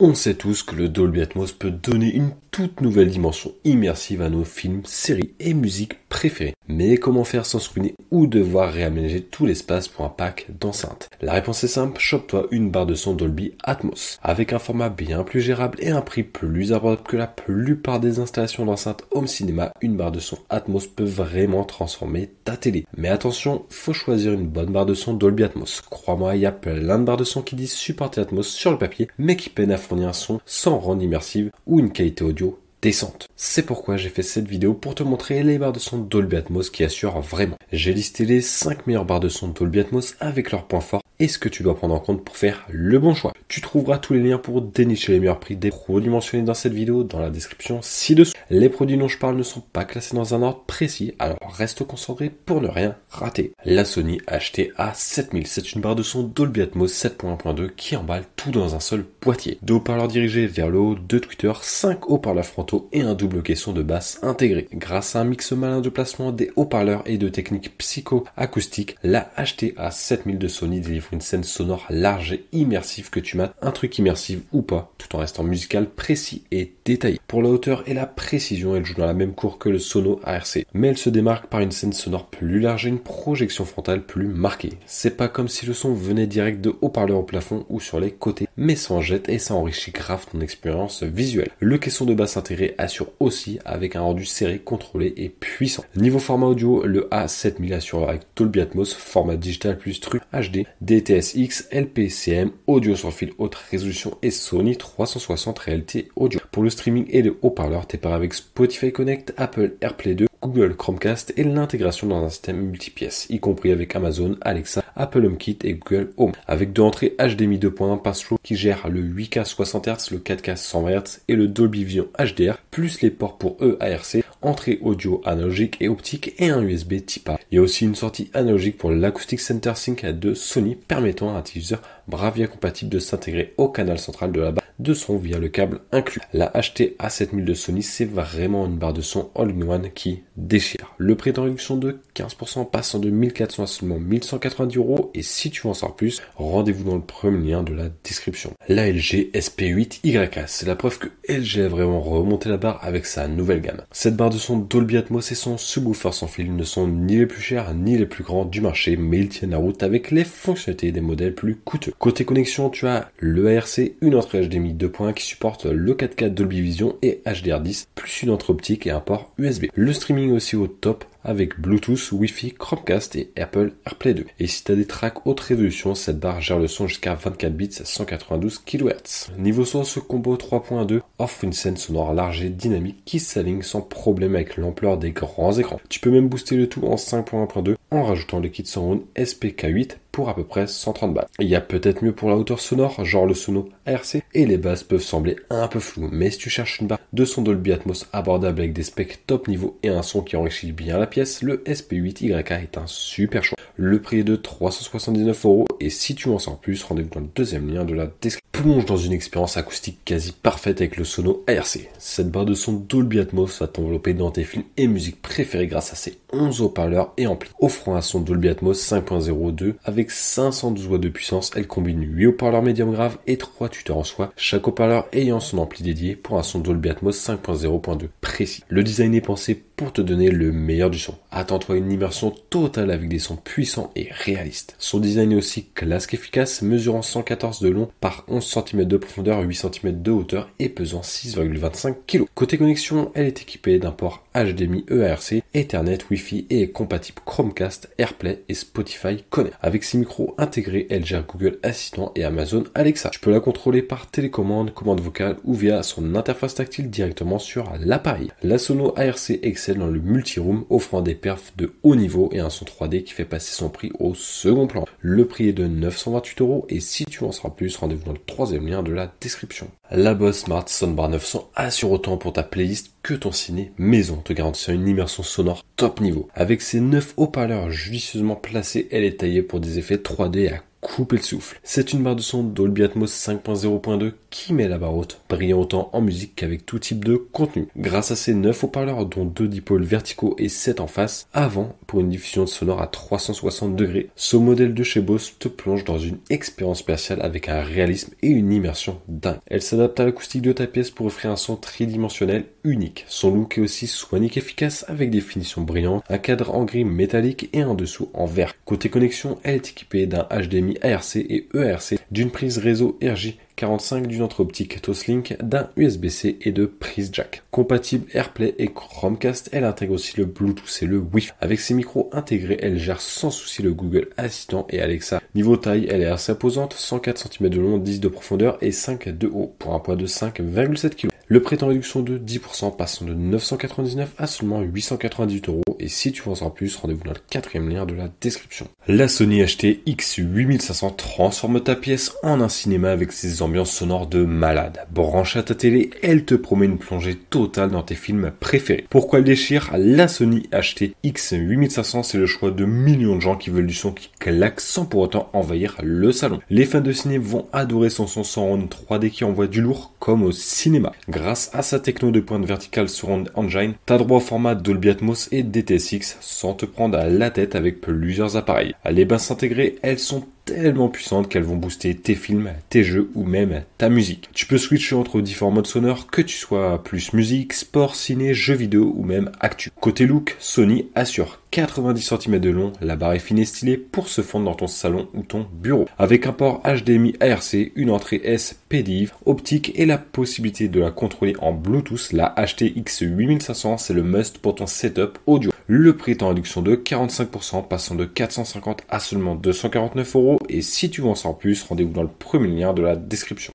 On sait tous que le Dolby Atmos peut donner une toute nouvelle dimension immersive à nos films, séries et musiques préféré. Mais comment faire sans se ou devoir réaménager tout l'espace pour un pack d'enceinte La réponse est simple, chope-toi une barre de son Dolby Atmos. Avec un format bien plus gérable et un prix plus abordable que la plupart des installations d'enceinte home cinéma, une barre de son Atmos peut vraiment transformer ta télé. Mais attention, faut choisir une bonne barre de son Dolby Atmos. Crois-moi, il y a plein de barres de son qui disent supporter Atmos sur le papier, mais qui peinent à fournir un son sans rendre immersive ou une qualité audio c'est pourquoi j'ai fait cette vidéo pour te montrer les barres de son Dolby Atmos qui assurent vraiment. J'ai listé les 5 meilleures barres de son Dolby Atmos avec leurs points forts et ce que tu dois prendre en compte pour faire le bon choix. Tu trouveras tous les liens pour dénicher les meilleurs prix des produits mentionnés dans cette vidéo dans la description ci-dessous. Les produits dont je parle ne sont pas classés dans un ordre précis, alors reste concentré pour ne rien rater. La Sony HTA 7000, c'est une barre de son Dolby Atmos 7.1.2 qui emballe tout dans un seul boîtier. Deux haut-parleurs dirigés vers le haut, deux tweeters, cinq haut-parleurs frontaux et un double caisson de basse intégré. Grâce à un mix malin de placement des haut-parleurs et de techniques psycho-acoustiques, la HTA 7000 de Sony délivre une scène sonore large et immersive que tu mates, un truc immersif ou pas, tout en restant musical, précis et détaillé. Pour la hauteur et la précision, elle joue dans la même cour que le Sono ARC, mais elle se démarque par une scène sonore plus large et une projection frontale plus marquée. C'est pas comme si le son venait direct de haut parleur au plafond ou sur les côtés, mais ça en jette et ça enrichit grave ton expérience visuelle. Le caisson de basse intégré assure aussi avec un rendu serré, contrôlé et puissant. Niveau format audio, le A7000 assure avec Dolby Atmos, format digital plus truc HD, des DTS-X, LPCM, audio sur fil haute résolution et Sony 360 réalité audio. Pour le streaming et le haut-parleur, t'es avec Spotify Connect, Apple AirPlay 2, Google Chromecast et l'intégration dans un système multipièce, y compris avec Amazon, Alexa, Apple HomeKit et Google Home. Avec deux entrées HDMI 2.1 pass qui gère le 8K 60 Hz, le 4K 120 Hz et le Dolby Vision HDR, plus les ports pour EARC, entrée audio analogique et optique et un USB Type A. Il y a aussi une sortie analogique pour l'Acoustic Center Sync de Sony permettant à un diffuseur Bravia compatible de s'intégrer au canal central de la barre de son via le câble inclus. La a 7000 de Sony, c'est vraiment une barre de son all-in-one qui déchire. Le prix est en réduction de 15% passant de 1400 à seulement 1190 euros et si tu en sors plus, rendez-vous dans le premier lien de la description. La LG SP8 yk c'est la preuve que LG a vraiment remonté la barre avec sa nouvelle gamme. Cette barre de son Dolby Atmos et son subwoofer sans fil ne sont ni les plus chers ni les plus grands du marché, mais ils tiennent la route avec les fonctionnalités des modèles plus coûteux. Côté connexion, tu as le ARC, une entrée HDMI 2.1 qui supporte le 4K Dolby Vision et HDR10, plus une entrée optique et un port USB. Le streaming aussi au top, avec Bluetooth, Wi-Fi, Chromecast et Apple AirPlay 2. Et si tu as des tracks haute résolution, cette barre gère le son jusqu'à 24 bits à 192 kHz. Niveau son, ce combo 3.2 offre une scène sonore large et dynamique qui s'aligne sans problème avec l'ampleur des grands écrans. Tu peux même booster le tout en 5.1.2 en rajoutant le kit Sound SPK8 pour à peu près 130 balles. Il y a peut-être mieux pour la hauteur sonore, genre le sono ARC, et les basses peuvent sembler un peu floues, mais si tu cherches une barre de son Dolby Atmos abordable avec des specs top niveau et un son qui enrichit bien la le sp 8 yk est un super choix. Le prix est de 379 euros et si tu en sens plus, rendez-vous dans le deuxième lien de la description. Plonge dans une expérience acoustique quasi parfaite avec le Sono ARC. Cette barre de son Dolby Atmos va t'envelopper dans tes films et musique préférées grâce à ses 11 haut-parleurs et amplis. Offrant un son Dolby Atmos 5.02 avec 512 watts de puissance, elle combine 8 haut-parleurs médium grave et 3 tuteurs en soi, chaque haut-parleur ayant son ampli dédié pour un son Dolby Atmos 5.0.2 précis. Le design est pensé pour te donner le meilleur du Attends-toi une immersion totale avec des sons puissants et réalistes. Son design est aussi classe qu'efficace, mesurant 114 de long par 11 cm de profondeur, 8 cm de hauteur et pesant 6,25 kg. Côté connexion, elle est équipée d'un port HDMI eARC Ethernet, Wi-Fi et est compatible Chromecast, AirPlay et Spotify Connect. Avec ses micros intégrés, elle gère Google Assistant et Amazon Alexa. Tu peux la contrôler par télécommande, commande vocale ou via son interface tactile directement sur l'appareil. La Sono ARC excelle dans le multiroom, offrant des perfs de haut niveau et un son 3D qui fait passer son prix au second plan. Le prix est de 928 euros et si tu en seras plus, rendez-vous dans le troisième lien de la description la Boss Smart Soundbar 900 assure autant pour ta playlist que ton ciné maison, te garantissant une immersion sonore top niveau. Avec ses 9 haut-parleurs judicieusement placés, elle est taillée pour des effets 3D à couper le souffle. C'est une barre de son Dolby Atmos 5.0.2 qui met la barre haute, brillant autant en musique qu'avec tout type de contenu. Grâce à ses 9 haut-parleurs, dont 2 dipôles verticaux et 7 en face, avant pour une diffusion sonore à 360 degrés, ce modèle de chez Bose te plonge dans une expérience spatiale avec un réalisme et une immersion dingue. Elle s'adapte à l'acoustique de ta pièce pour offrir un son tridimensionnel unique. Son look est aussi soigné qu'efficace avec des finitions brillantes, un cadre en gris métallique et un dessous en vert. Côté connexion, elle est équipée d'un HDMI ARC et ERC, d'une prise réseau RJ45 d'une entre optique Toslink, d'un USB-C et de prise jack. Compatible AirPlay et Chromecast, elle intègre aussi le Bluetooth et le Wi-Fi. Avec ses micros intégrés, elle gère sans souci le Google Assistant et Alexa. Niveau taille, elle est assez imposante, 104 cm de long, 10 de profondeur et 5 de haut pour un poids de 5,7 kg. Le prêt en réduction de 10% passant de 999 à seulement 898 euros et si tu veux en plus, rendez-vous dans le quatrième lien de la description. La Sony HTX x 8500 transforme ta pièce en un cinéma avec ses ambiances sonores de malade. Branche à ta télé, elle te promet une plongée totale dans tes films préférés. Pourquoi le déchire La Sony HTX x 8500, c'est le choix de millions de gens qui veulent du son qui claque sans pour autant envahir le salon. Les fans de ciné vont adorer son son sans 3D qui envoie du lourd comme au cinéma. Grâce à sa techno de pointe verticale Surround Engine, t'as droit au format Dolby Atmos et DTSX sans te prendre à la tête avec plusieurs appareils. Les ben s'intégrer, elles sont tellement puissantes qu'elles vont booster tes films, tes jeux ou même ta musique. Tu peux switcher entre différents modes sonores, que tu sois plus musique, sport, ciné, jeux vidéo ou même actu. Côté look, Sony assure 90 cm de long, la barre est fine et stylée pour se fondre dans ton salon ou ton bureau. Avec un port HDMI ARC, une entrée S PDIF, optique et la possibilité de la contrôler en Bluetooth, la HTX 8500 c'est le must pour ton setup audio le prix est en réduction de 45%, passant de 450 à seulement 249 euros. Et si tu veux en savoir plus, rendez-vous dans le premier lien de la description.